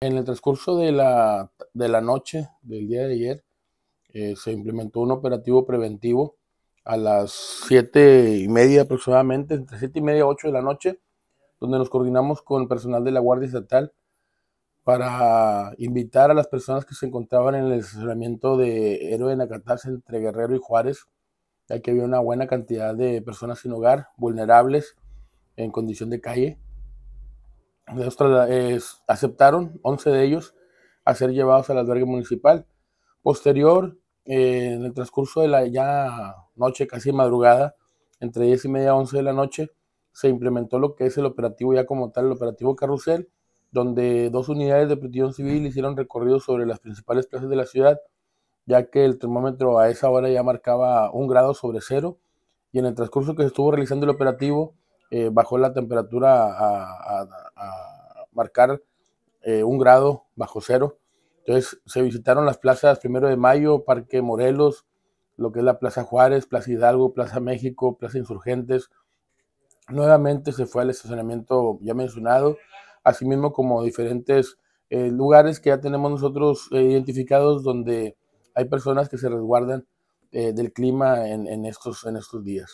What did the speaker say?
En el transcurso de la, noche del día de ayer eh, se implementó un operativo preventivo a las siete y media aproximadamente, entre siete y media y 8 de la noche, donde nos coordinamos con el personal de la Guardia Estatal para invitar a las personas que se encontraban en el asesoramiento de Héroe de Nacatarse entre Guerrero y Juárez, ya que había una buena cantidad de personas sin hogar, vulnerables, en condición de calle aceptaron, 11 de ellos, a ser llevados al albergue municipal. Posterior, eh, en el transcurso de la ya noche, casi madrugada, entre 10 y media, 11 de la noche, se implementó lo que es el operativo ya como tal, el operativo Carrusel, donde dos unidades de protección civil hicieron recorridos sobre las principales plazas de la ciudad, ya que el termómetro a esa hora ya marcaba un grado sobre cero, y en el transcurso que se estuvo realizando el operativo, eh, bajó la temperatura a, marcar eh, un grado bajo cero. Entonces se visitaron las plazas primero de mayo, Parque Morelos, lo que es la Plaza Juárez, Plaza Hidalgo, Plaza México, Plaza Insurgentes. Nuevamente se fue al estacionamiento ya mencionado, asimismo como diferentes eh, lugares que ya tenemos nosotros identificados donde hay personas que se resguardan del clima en, estos, en estos días.